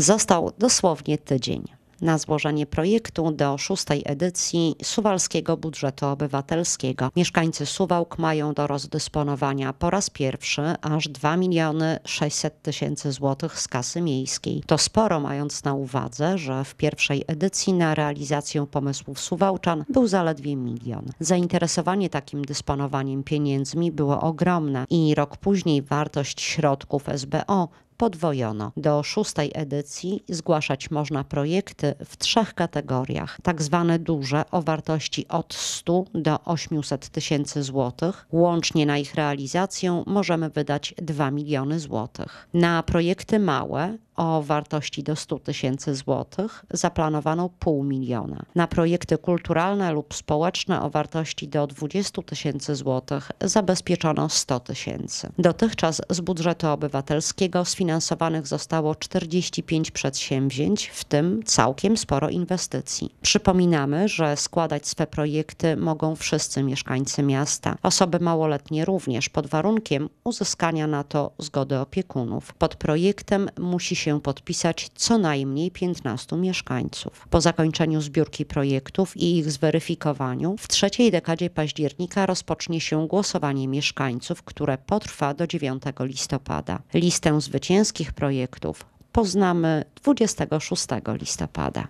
Został dosłownie tydzień na złożenie projektu do szóstej edycji Suwalskiego Budżetu Obywatelskiego. Mieszkańcy Suwałk mają do rozdysponowania po raz pierwszy aż 2 miliony 600 tysięcy złotych z kasy miejskiej. To sporo mając na uwadze, że w pierwszej edycji na realizację pomysłów Suwałczan był zaledwie milion. Zainteresowanie takim dysponowaniem pieniędzmi było ogromne i rok później wartość środków SBO podwojono. Do szóstej edycji zgłaszać można projekty w trzech kategoriach. Tak zwane duże o wartości od 100 do 800 tysięcy złotych. Łącznie na ich realizację możemy wydać 2 miliony złotych. Na projekty małe o wartości do 100 tysięcy złotych zaplanowano pół miliona. Na projekty kulturalne lub społeczne o wartości do 20 tysięcy złotych zabezpieczono 100 tysięcy. Dotychczas z budżetu obywatelskiego sfinansowanych zostało 45 przedsięwzięć, w tym całkiem sporo inwestycji. Przypominamy, że składać swe projekty mogą wszyscy mieszkańcy miasta, osoby małoletnie również, pod warunkiem uzyskania na to zgody opiekunów. Pod projektem musi się się podpisać co najmniej 15 mieszkańców. Po zakończeniu zbiórki projektów i ich zweryfikowaniu w trzeciej dekadzie października rozpocznie się głosowanie mieszkańców, które potrwa do 9 listopada. Listę zwycięskich projektów poznamy 26 listopada.